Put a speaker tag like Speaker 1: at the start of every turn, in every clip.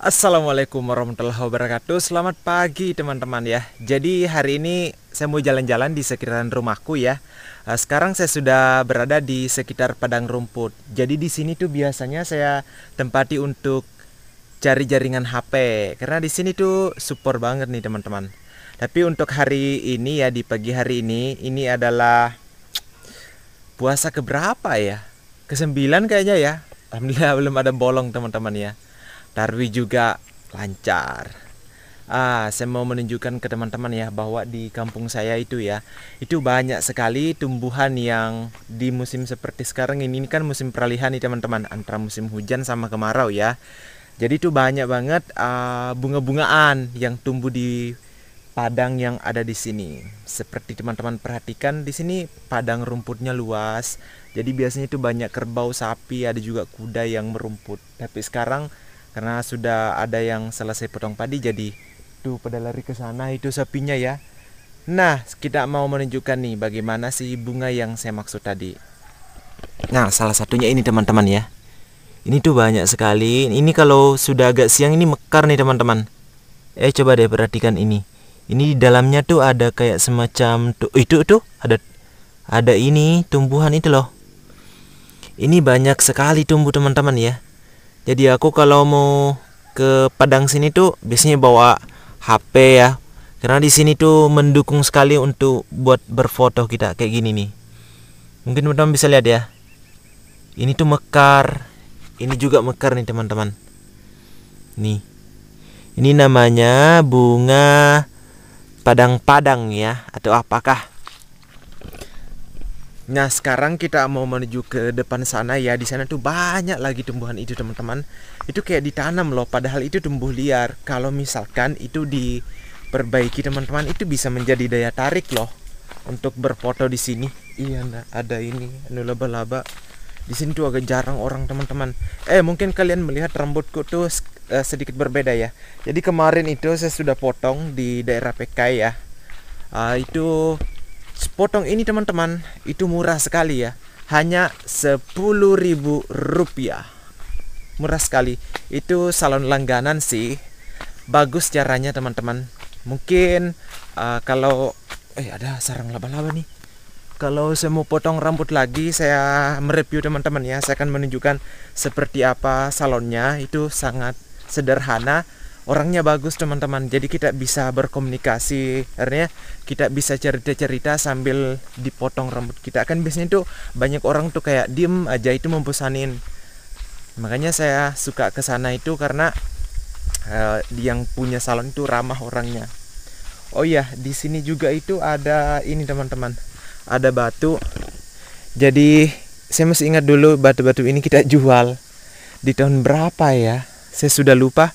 Speaker 1: Assalamualaikum warahmatullahi wabarakatuh Selamat pagi teman-teman ya Jadi hari ini saya mau jalan-jalan di sekitaran rumahku ya eh, Sekarang saya sudah berada di sekitar padang rumput Jadi di sini tuh biasanya saya tempati untuk cari jaringan HP Karena di sini tuh super banget nih teman-teman Tapi untuk hari ini ya di pagi hari ini Ini adalah puasa keberapa ya? Kesembilan kayaknya ya Alhamdulillah belum ada bolong teman-teman ya Tarwi juga lancar. Ah, saya mau menunjukkan ke teman-teman ya bahwa di kampung saya itu ya, itu banyak sekali tumbuhan yang di musim seperti sekarang ini, ini kan musim peralihan nih teman-teman, antara musim hujan sama kemarau ya. Jadi itu banyak banget uh, bunga-bungaan yang tumbuh di padang yang ada di sini. Seperti teman-teman perhatikan di sini padang rumputnya luas. Jadi biasanya itu banyak kerbau, sapi, ada juga kuda yang merumput. Tapi sekarang karena sudah ada yang selesai potong padi jadi tuh pada lari ke sana itu sapinya ya nah kita mau menunjukkan nih bagaimana si bunga yang saya maksud tadi nah salah satunya ini teman-teman ya ini tuh banyak sekali ini kalau sudah agak siang ini mekar nih teman-teman eh coba deh perhatikan ini ini di dalamnya tuh ada kayak semacam tuh eh, itu tuh ada ada ini tumbuhan itu loh ini banyak sekali tumbuh teman-teman ya jadi aku kalau mau ke Padang sini tuh biasanya bawa HP ya karena di sini tuh mendukung sekali untuk buat berfoto kita kayak gini nih mungkin teman-teman bisa lihat ya ini tuh mekar ini juga mekar nih teman-teman nih ini namanya bunga padang-padang ya atau apakah Nah sekarang kita mau menuju ke depan sana ya di sana tuh banyak lagi tumbuhan itu teman-teman itu kayak ditanam loh padahal itu tumbuh liar kalau misalkan itu diperbaiki teman-teman itu bisa menjadi daya tarik loh untuk berfoto di sini iya nah ada ini anu laba-laba di sini tuh agak jarang orang teman-teman eh mungkin kalian melihat rambutku tuh uh, sedikit berbeda ya jadi kemarin itu saya sudah potong di daerah PK ya uh, itu potong ini teman-teman itu murah sekali ya hanya Rp10.000 murah sekali itu salon langganan sih bagus caranya teman-teman mungkin uh, kalau eh ada sarang laba-laba nih kalau saya mau potong rambut lagi saya mereview teman-teman ya saya akan menunjukkan seperti apa salonnya itu sangat sederhana orangnya bagus teman-teman jadi kita bisa berkomunikasi artinya kita bisa cerita-cerita sambil dipotong rambut kita kan biasanya itu banyak orang tuh kayak diem aja itu membosanin makanya saya suka ke sana itu karena uh, yang punya salon itu ramah orangnya oh iya di sini juga itu ada ini teman-teman ada batu jadi saya masih ingat dulu batu-batu ini kita jual di tahun berapa ya saya sudah lupa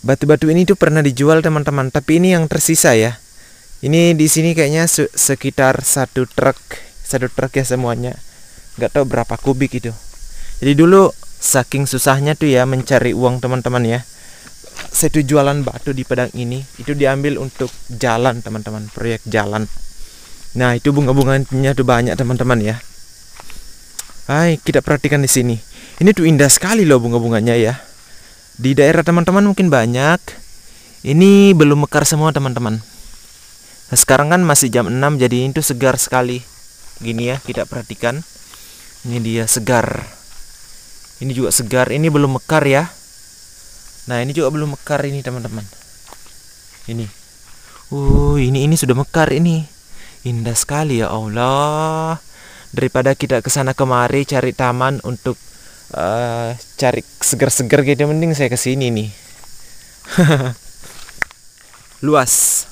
Speaker 1: batu-batu ini tuh pernah dijual teman-teman tapi ini yang tersisa ya ini di sini kayaknya sekitar satu truk satu truk ya semuanya nggak tahu berapa kubik itu jadi dulu saking susahnya tuh ya mencari uang teman-teman ya satu jualan batu di pedang ini itu diambil untuk jalan teman-teman proyek jalan nah itu bunga-bunganya tuh banyak teman-teman ya Hai kita perhatikan di sini ini tuh indah sekali loh bunga-bunganya ya di daerah teman-teman mungkin banyak. Ini belum mekar semua teman-teman. Nah, sekarang kan masih jam 6 jadi itu segar sekali. Gini ya, tidak perhatikan. Ini dia segar. Ini juga segar. Ini belum mekar ya. Nah, ini juga belum mekar ini teman-teman. Ini. Uh, ini ini sudah mekar ini. Indah sekali ya Allah. Daripada kita kesana kemari cari taman untuk uh, cari seger-seger gitu mending saya kesini nih luas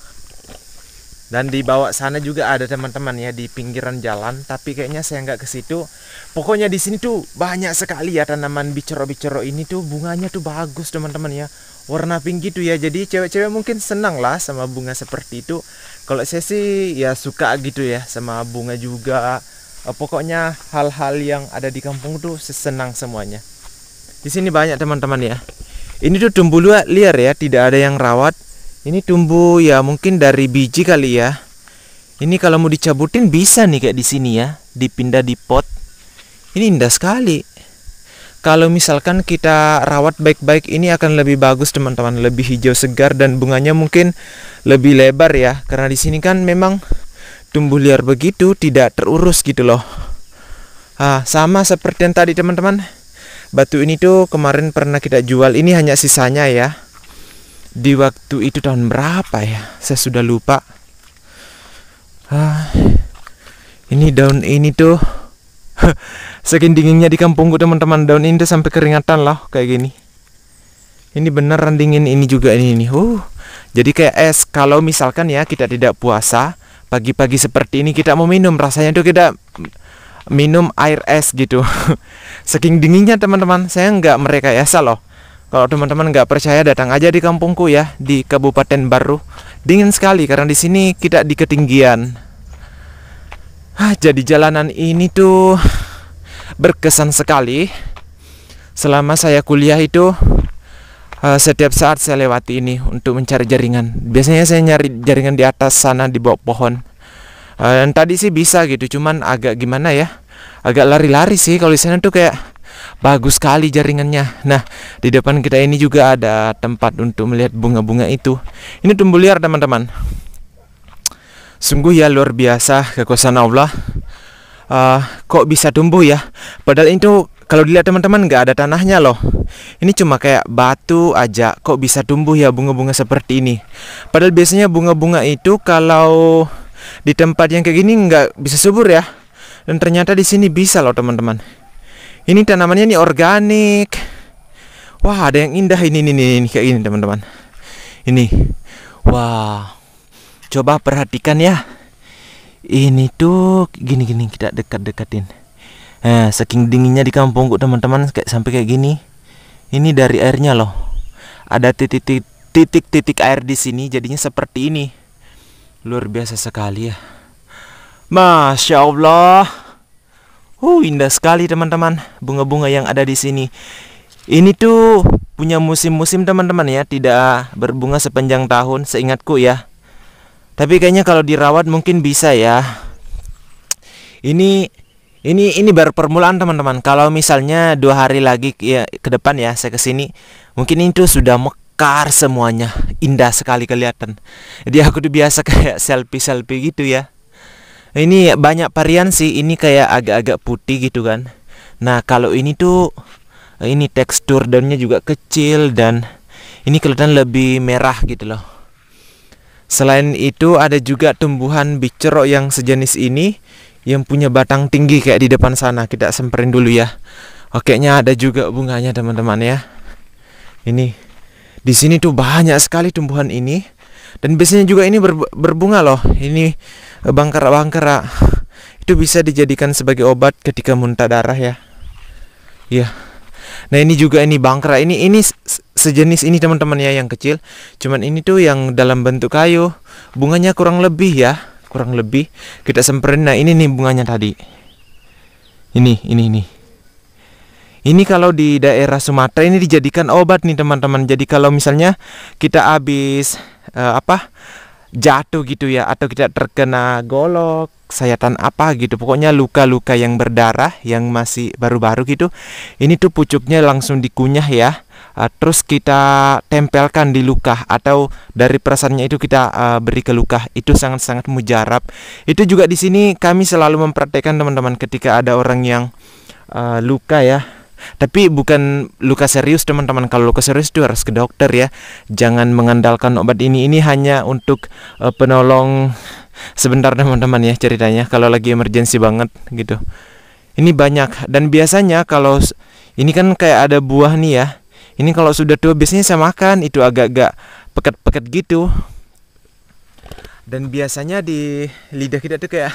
Speaker 1: dan di bawah sana juga ada teman-teman ya di pinggiran jalan tapi kayaknya saya nggak ke situ pokoknya di sini tuh banyak sekali ya tanaman bicoro-bicoro ini tuh bunganya tuh bagus teman-teman ya warna pink gitu ya jadi cewek-cewek mungkin senang lah sama bunga seperti itu kalau saya sih ya suka gitu ya sama bunga juga Eh, pokoknya hal-hal yang ada di kampung tuh senang semuanya di sini banyak teman-teman ya ini tuh tumbuh liar ya tidak ada yang rawat ini tumbuh ya mungkin dari biji kali ya ini kalau mau dicabutin bisa nih kayak di sini ya dipindah di pot ini indah sekali kalau misalkan kita rawat baik-baik ini akan lebih bagus teman-teman lebih hijau segar dan bunganya mungkin lebih lebar ya karena di sini kan memang tumbuh liar begitu tidak terurus gitu loh ah, sama seperti yang tadi teman-teman batu ini tuh kemarin pernah kita jual ini hanya sisanya ya di waktu itu tahun berapa ya saya sudah lupa ah, ini daun ini tuh Sekin dinginnya di kampungku teman-teman daun ini tuh sampai keringatan loh kayak gini. Ini beneran dingin ini juga ini ini. Uh. Jadi kayak es kalau misalkan ya kita tidak puasa, pagi-pagi seperti ini kita mau minum rasanya tuh kita minum air es gitu saking dinginnya teman-teman saya nggak ya loh kalau teman-teman nggak percaya datang aja di kampungku ya di Kabupaten Baru dingin sekali karena di sini kita di ketinggian ah, jadi jalanan ini tuh berkesan sekali selama saya kuliah itu uh, setiap saat saya lewati ini untuk mencari jaringan. Biasanya saya nyari jaringan di atas sana di bawah pohon. Uh, dan tadi sih bisa gitu, cuman agak gimana ya? Agak lari-lari sih kalau di sana tuh kayak bagus sekali jaringannya. Nah, di depan kita ini juga ada tempat untuk melihat bunga-bunga itu. Ini tumbuh liar, teman-teman. Sungguh ya luar biasa kekuasaan Allah. Uh, kok bisa tumbuh ya? Padahal itu kalau dilihat teman-teman nggak ada tanahnya loh. Ini cuma kayak batu aja. Kok bisa tumbuh ya bunga-bunga seperti ini? Padahal biasanya bunga-bunga itu kalau di tempat yang kayak gini nggak bisa subur ya. Dan ternyata di sini bisa loh teman-teman. Ini tanamannya ini organik. Wah ada yang indah ini ini ini, ini kayak ini teman-teman. Ini. Wah. Coba perhatikan ya. Ini tuh gini-gini kita dekat-dekatin eh, saking dinginnya di kampungku teman-teman kayak sampai kayak gini ini dari airnya loh ada titik-titik titik-titik air di sini jadinya seperti ini luar biasa sekali ya masya allah uh indah sekali teman-teman bunga-bunga yang ada di sini ini tuh punya musim-musim teman-teman ya tidak berbunga sepanjang tahun seingatku ya tapi kayaknya kalau dirawat mungkin bisa ya ini ini ini baru permulaan teman-teman. Kalau misalnya dua hari lagi ya, ke depan ya saya kesini, mungkin itu sudah mekar semuanya, indah sekali kelihatan. Jadi aku tuh biasa kayak selfie selfie gitu ya. Ini banyak varian sih. Ini kayak agak-agak putih gitu kan. Nah kalau ini tuh ini tekstur daunnya juga kecil dan ini kelihatan lebih merah gitu loh. Selain itu ada juga tumbuhan bicerok yang sejenis ini yang punya batang tinggi kayak di depan sana kita semperin dulu ya Oke-nya oh, ada juga bunganya teman-teman ya ini di sini tuh banyak sekali tumbuhan ini dan biasanya juga ini ber, berbunga loh ini eh, bangkara-bangkara itu bisa dijadikan sebagai obat ketika muntah darah ya ya nah ini juga ini bangkara ini ini sejenis ini teman-teman ya yang kecil cuman ini tuh yang dalam bentuk kayu bunganya kurang lebih ya kurang lebih kita semperin nah ini nih bunganya tadi ini ini ini ini kalau di daerah Sumatera ini dijadikan obat nih teman-teman jadi kalau misalnya kita habis uh, apa jatuh gitu ya atau kita terkena golok sayatan apa gitu pokoknya luka-luka yang berdarah yang masih baru-baru gitu ini tuh pucuknya langsung dikunyah ya uh, terus kita tempelkan di luka atau dari perasannya itu kita uh, beri ke luka itu sangat-sangat mujarab itu juga di sini kami selalu mempraktekkan teman-teman ketika ada orang yang uh, luka ya tapi bukan luka serius teman-teman. Kalau luka serius itu harus ke dokter ya. Jangan mengandalkan obat ini. Ini hanya untuk uh, penolong sebentar teman-teman ya ceritanya. Kalau lagi emergensi banget gitu. Ini banyak dan biasanya kalau ini kan kayak ada buah nih ya. Ini kalau sudah tua biasanya saya makan itu agak-agak peket-peket gitu dan biasanya di lidah kita tuh kayak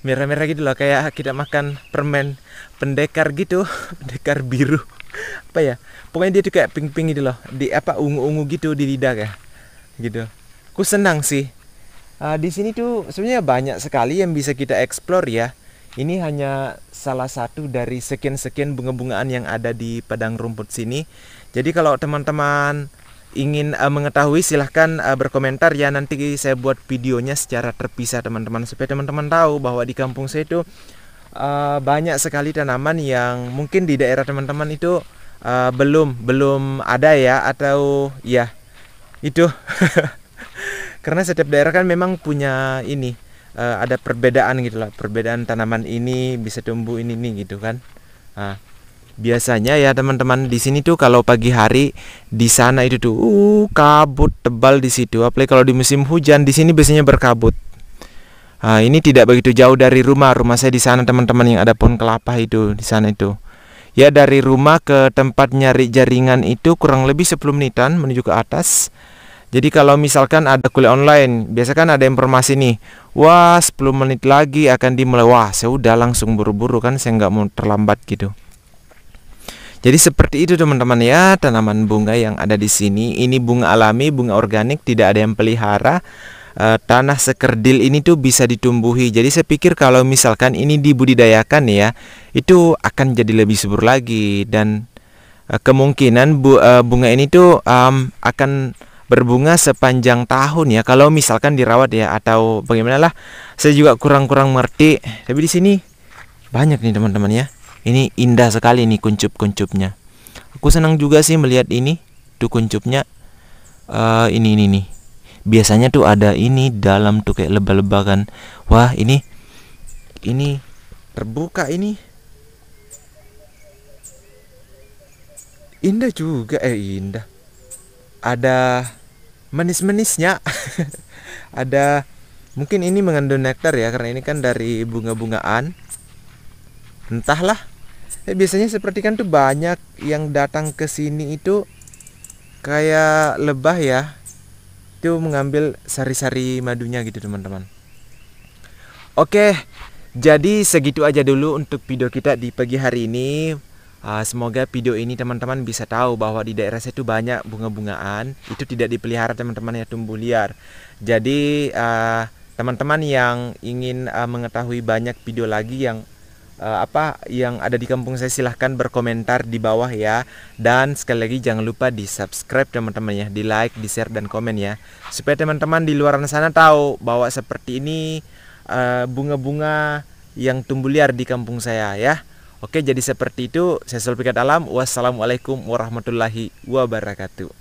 Speaker 1: merah-merah gitu loh kayak kita makan permen pendekar gitu pendekar biru apa ya pokoknya dia tuh kayak pink-pink gitu loh di apa ungu-ungu gitu di lidah ya, gitu aku senang sih uh, di sini tuh sebenarnya banyak sekali yang bisa kita explore ya ini hanya salah satu dari sekian-sekian bunga-bungaan yang ada di padang rumput sini jadi kalau teman-teman ingin uh, mengetahui silahkan uh, berkomentar ya nanti saya buat videonya secara terpisah teman-teman supaya teman-teman tahu bahwa di kampung saya itu uh, banyak sekali tanaman yang mungkin di daerah teman-teman itu uh, belum belum ada ya atau ya itu karena setiap daerah kan memang punya ini uh, ada perbedaan gitu lah perbedaan tanaman ini bisa tumbuh ini nih gitu kan uh, biasanya ya teman-teman di sini tuh kalau pagi hari di sana itu tuh uh, kabut tebal di situ apalagi kalau di musim hujan di sini biasanya berkabut uh, ini tidak begitu jauh dari rumah rumah saya di sana teman-teman yang ada pohon kelapa itu di sana itu ya dari rumah ke tempat nyari jaringan itu kurang lebih 10 menitan menuju ke atas jadi kalau misalkan ada kuliah online, biasa kan ada informasi nih, wah 10 menit lagi akan dimulai, wah saya udah langsung buru-buru kan, saya nggak mau terlambat gitu. Jadi seperti itu teman-teman ya tanaman bunga yang ada di sini. Ini bunga alami, bunga organik, tidak ada yang pelihara. E, tanah sekerdil ini tuh bisa ditumbuhi. Jadi saya pikir kalau misalkan ini dibudidayakan ya, itu akan jadi lebih subur lagi dan e, kemungkinan bu, e, bunga ini tuh um, akan berbunga sepanjang tahun ya kalau misalkan dirawat ya atau bagaimana lah saya juga kurang-kurang ngerti tapi di sini banyak nih teman-teman ya ini indah sekali nih kuncup-kuncupnya. Aku senang juga sih melihat ini, tuh kuncupnya. Uh, ini ini nih. Biasanya tuh ada ini dalam tuh kayak lebah lebah kan. Wah, ini ini terbuka ini. Indah juga eh indah. Ada manis-manisnya. ada mungkin ini mengandung nektar ya karena ini kan dari bunga-bungaan entahlah eh, biasanya seperti kan tuh banyak yang datang ke sini itu kayak lebah ya itu mengambil sari-sari madunya gitu teman-teman oke jadi segitu aja dulu untuk video kita di pagi hari ini ah, semoga video ini teman-teman bisa tahu bahwa di daerah saya itu banyak bunga-bungaan itu tidak dipelihara teman-teman ya tumbuh liar. Jadi ah, teman-teman yang ingin ah, mengetahui banyak video lagi yang uh, apa yang ada di kampung saya silahkan berkomentar di bawah ya dan sekali lagi jangan lupa di subscribe teman-teman ya di like di share dan komen ya supaya teman-teman di luar sana tahu bahwa seperti ini eh, bunga-bunga uh, yang tumbuh liar di kampung saya ya oke jadi seperti itu saya selalu Alam wassalamualaikum warahmatullahi wabarakatuh